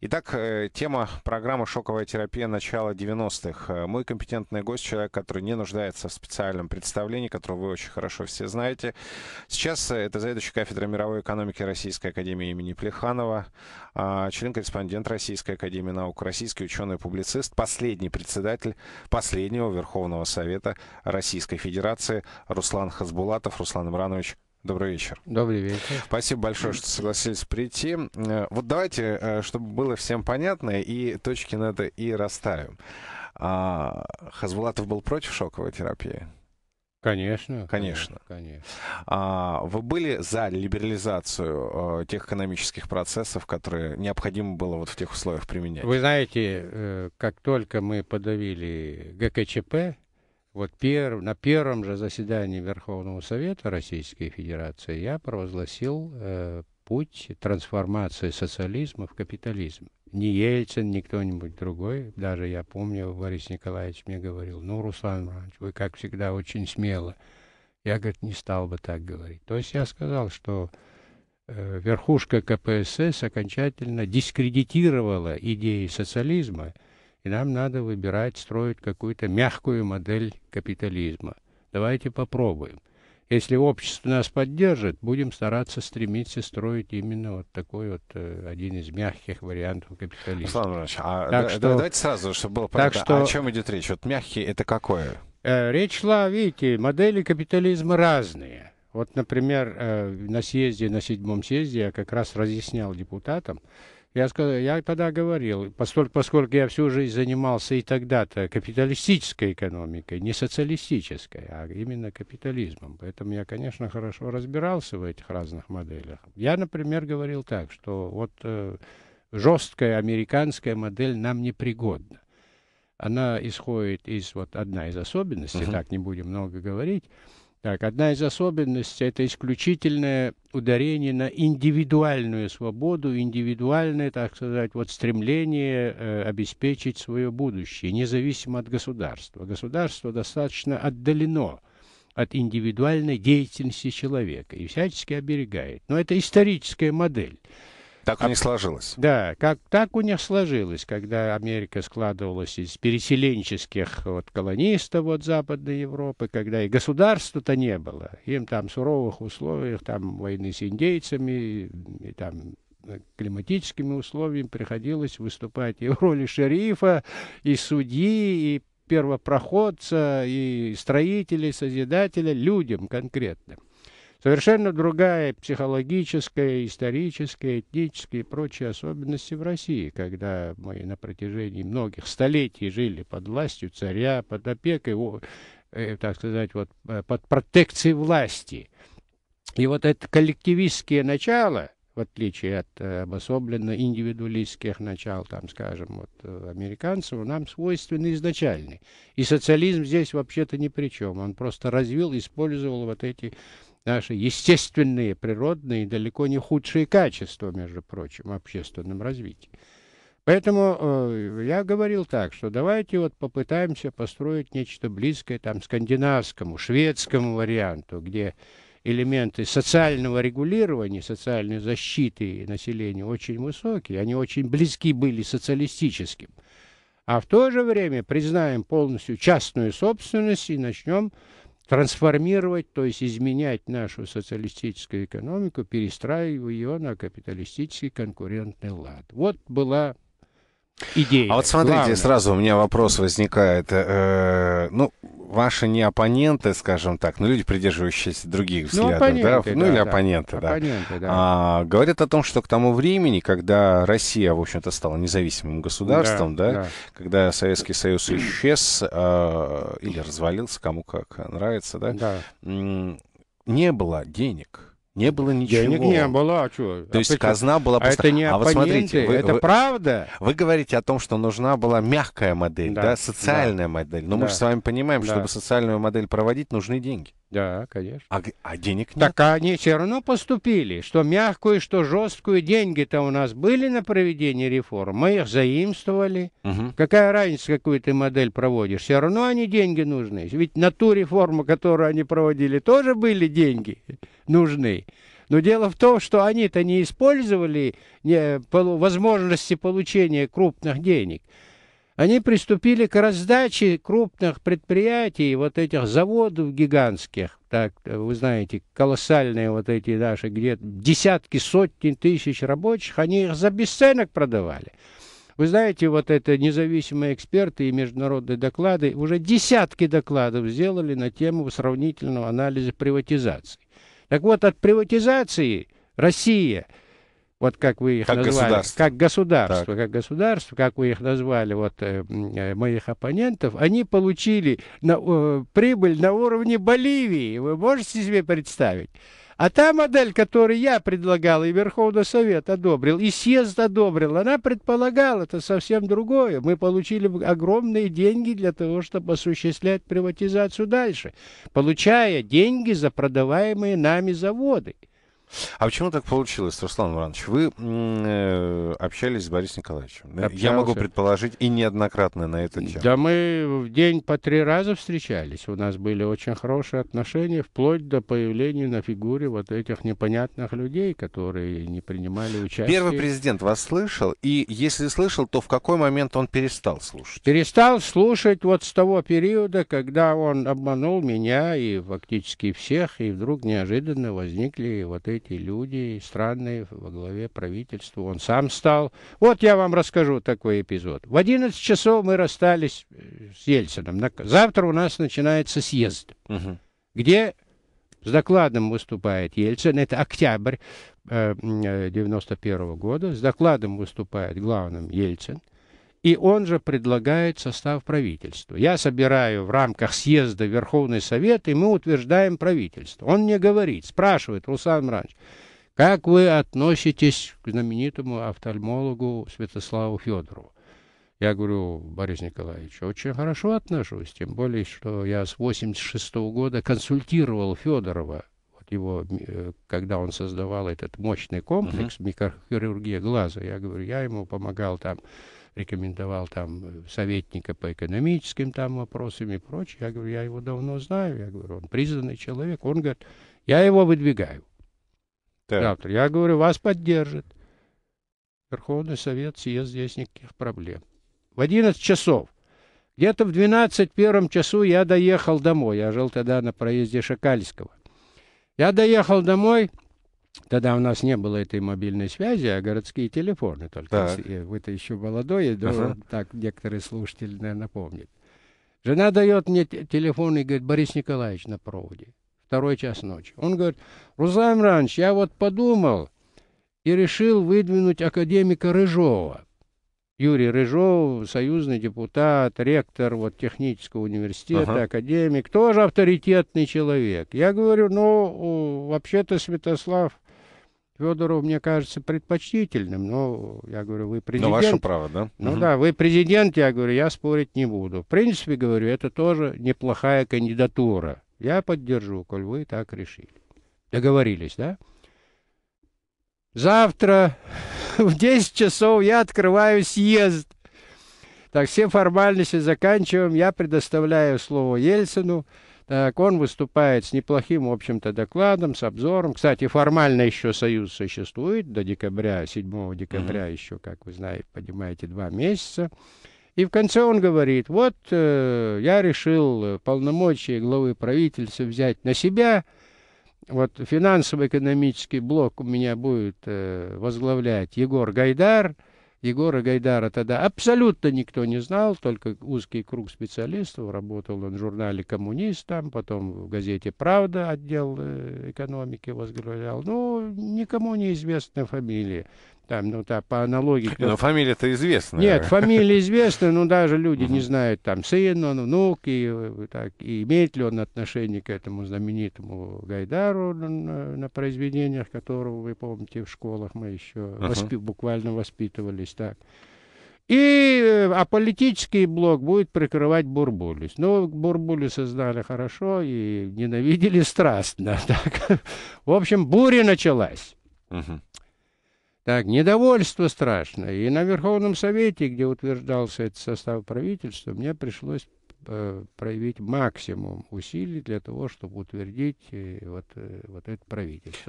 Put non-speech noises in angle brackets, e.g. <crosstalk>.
Итак, э, тема программы «Шоковая терапия. Начало 90-х». Э, мой компетентный гость, человек, который не нуждается в специальном представлении, которого вы очень хорошо все знаете. Сейчас э, это заведующий кафедрой мировой экономики Российской академии имени Плеханова, а, член-корреспондент Российской академии наук, российский ученый-публицист, последний председатель последнего Верховного Совета Российской Федерации Руслан Хазбулатов. Руслан Имранович, Добрый вечер. Добрый вечер. Спасибо большое, что согласились прийти. Э, вот давайте, э, чтобы было всем понятно, и точки над «и» расставим. А Хазбулатов был против шоковой терапии? Конечно. Конечно. Конечно. А, вы были за либерализацию э, тех экономических процессов, которые необходимо было вот в тех условиях применять? Вы знаете, как только мы подавили ГКЧП, вот пер, на первом же заседании Верховного Совета Российской Федерации я провозгласил э, путь трансформации социализма в капитализм. Не Ельцин, ни кто-нибудь другой, даже я помню, Борис Николаевич мне говорил, ну, Руслан Иванович, вы, как всегда, очень смело. Я, говорит, не стал бы так говорить. То есть я сказал, что э, верхушка КПСС окончательно дискредитировала идеи социализма – и нам надо выбирать, строить какую-то мягкую модель капитализма. Давайте попробуем. Если общество нас поддержит, будем стараться стремиться строить именно вот такой вот э, один из мягких вариантов капитализма. Слава Иванович, а так да, что, давайте сразу, чтобы было понятно, так что, о чем идет речь. Вот мягкий это какое? Э, речь шла, видите, модели капитализма разные. Вот, например, э, на съезде, на седьмом съезде я как раз разъяснял депутатам, я, сказал, я тогда говорил, поскольку, поскольку я всю жизнь занимался и тогда-то капиталистической экономикой, не социалистической, а именно капитализмом. Поэтому я, конечно, хорошо разбирался в этих разных моделях. Я, например, говорил так, что вот э, жесткая американская модель нам непригодна. Она исходит из, вот одна из особенностей, uh-huh. так не будем много говорить, так, одна из особенностей – это исключительное ударение на индивидуальную свободу, индивидуальное, так сказать, вот стремление э, обеспечить свое будущее, независимо от государства. Государство достаточно отдалено от индивидуальной деятельности человека и всячески оберегает. Но это историческая модель. Так у а них сложилось. Да, как, так у них сложилось, когда Америка складывалась из переселенческих вот, колонистов от Западной Европы, когда и государства-то не было. Им там в суровых условиях, там войны с индейцами, и, и там э, климатическими условиями приходилось выступать и в роли шерифа, и судьи, и первопроходца, и строителей, созидателя, людям конкретным. Совершенно другая психологическая, историческая, этническая и прочие особенности в России, когда мы на протяжении многих столетий жили под властью царя, под опекой, э, так сказать, вот, э, под протекцией власти. И вот это коллективистские начала – в отличие от э, обособленно индивидуалистских начал, там, скажем, вот, э, американцев, нам свойственны изначальные. И социализм здесь вообще-то ни при чем. Он просто развил, использовал вот эти наши естественные, природные, далеко не худшие качества, между прочим, в общественном развитии. Поэтому э, я говорил так, что давайте вот попытаемся построить нечто близкое там скандинавскому, шведскому варианту, где элементы социального регулирования, социальной защиты населения очень высокие, они очень близки были социалистическим. А в то же время признаем полностью частную собственность и начнем трансформировать, то есть изменять нашу социалистическую экономику, перестраивая ее на капиталистический конкурентный лад. Вот была идея. А вот смотрите, главное. сразу у меня вопрос возникает. Э, ну, ваши не оппоненты, скажем так, но люди, придерживающиеся других ну, взглядов, ну, да? да, ну или да, оппоненты, да, оппоненты, да. А, говорят о том, что к тому времени, когда Россия, в общем-то, стала независимым государством, да, да, да. когда Советский Союз исчез э, или развалился, кому как нравится, да, да, не было денег не было ничего. Денег не было, а, а что? То а есть казна была а просто... А это не а вот смотрите, вы, это вы, правда? Вы говорите о том, что нужна была мягкая модель, да, да социальная да. модель. Но да. мы же с вами понимаем, да. чтобы социальную модель проводить, нужны деньги. Да, конечно. А, а денег нет? Так а они все равно поступили, что мягкую, что жесткую. Деньги-то у нас были на проведение реформ, мы их заимствовали. Угу. Какая разница, какую ты модель проводишь? Все равно они деньги нужны. Ведь на ту реформу, которую они проводили, тоже были деньги <laughs> нужны. Но дело в том, что они-то не использовали возможности получения крупных денег. Они приступили к раздаче крупных предприятий, вот этих заводов гигантских, так, вы знаете, колоссальные вот эти наши, где десятки, сотни тысяч рабочих, они их за бесценок продавали. Вы знаете, вот это независимые эксперты и международные доклады уже десятки докладов сделали на тему сравнительного анализа приватизации. Так вот, от приватизации Россия – вот как вы их как назвали, государство. как государство, так. как государство, как вы их назвали, вот э, э моих оппонентов, они получили на, э, прибыль на уровне Боливии. Вы можете себе представить? А та модель, которую я предлагал, и Верховный Совет одобрил, и съезд одобрил, она предполагала это совсем другое. Мы получили огромные деньги для того, чтобы осуществлять приватизацию дальше, получая деньги за продаваемые нами заводы. А почему так получилось, Руслан Иванович? Вы э, общались с Борисом Николаевичем. Общался. Я могу предположить, и неоднократно на эту тему. Да мы в день по три раза встречались. У нас были очень хорошие отношения, вплоть до появления на фигуре вот этих непонятных людей, которые не принимали участие. Первый президент вас слышал, и если слышал, то в какой момент он перестал слушать? Перестал слушать вот с того периода, когда он обманул меня и фактически всех, и вдруг неожиданно возникли вот эти эти люди, странные во главе правительства. Он сам стал. Вот я вам расскажу такой эпизод. В 11 часов мы расстались э, с Ельцином. Завтра у нас начинается съезд, угу. где с докладом выступает Ельцин. Это октябрь 1991 э, э -го года. С докладом выступает главным Ельцин и он же предлагает состав правительства. Я собираю в рамках съезда Верховный Совет, и мы утверждаем правительство. Он мне говорит, спрашивает Руслан Мранч, как вы относитесь к знаменитому офтальмологу Святославу Федорову? Я говорю, Борис Николаевич, очень хорошо отношусь, тем более, что я с 86 -го года консультировал Федорова, вот его, э, когда он создавал этот мощный комплекс uh -huh. микрохирургия глаза. Я говорю, я ему помогал там рекомендовал там э, советника по экономическим там вопросам и прочее. Я говорю, я его давно знаю. Я говорю, он признанный человек. Он говорит, я его выдвигаю. Так. Завтра. Я говорю, вас поддержит. Верховный Совет, съезд, здесь никаких проблем. В 11 часов. Где-то в 12 первом часу я доехал домой. Я жил тогда на проезде Шакальского. Я доехал домой, Тогда у нас не было этой мобильной связи, а городские телефоны только. Э, вы это еще молодой, ага. Uh -huh. так некоторые слушатели, наверное, помнят. Жена дает мне телефон и говорит, Борис Николаевич на проводе. Второй час ночи. Он говорит, Руза Иванович, я вот подумал и решил выдвинуть академика Рыжова. Юрий Рыжов, союзный депутат, ректор вот, технического университета, ага. академик, тоже авторитетный человек. Я говорю, ну, вообще-то Святослав Федоров, мне кажется, предпочтительным. Но я говорю, вы президент. Но ваше право, да? Ну угу. да, вы президент, я говорю, я спорить не буду. В принципе, говорю, это тоже неплохая кандидатура. Я поддержу, коль вы так решили. Договорились, да? Завтра в 10 часов я открываю съезд. Так, все формальности заканчиваем. Я предоставляю слово Ельцину. Так, он выступает с неплохим, в общем-то, докладом, с обзором. Кстати, формально еще союз существует до декабря, 7 декабря mm-hmm. еще, как вы знаете, понимаете, два месяца. И в конце он говорит, вот э, я решил э, полномочия главы правительства взять на себя – вот финансово-экономический блок у меня будет э, возглавлять Егор Гайдар. Егора Гайдара тогда абсолютно никто не знал, только узкий круг специалистов. Работал он в журнале «Коммунист», там, потом в газете «Правда» отдел э, экономики возглавлял. Ну, никому неизвестная фамилия там, ну, так, по аналогии. Но фамилия-то известная. Нет, фамилия <laughs> известная, но даже люди не знают, там, сын он, внук, и, э, э, так, и имеет ли он отношение к этому знаменитому Гайдару, на, на произведениях которого, вы помните, в школах мы еще uh-huh. воспи- буквально воспитывались, так. И, э, а политический блок будет прикрывать Бурбулис. Ну, Бурбулиса знали хорошо и ненавидели страстно. <laughs> Так. В общем, буря началась. Uh-huh. Так, недовольство страшно. И на Верховном Совете, где утверждался этот состав правительства, мне пришлось э, проявить максимум усилий для того, чтобы утвердить э, вот, э, вот это правительство.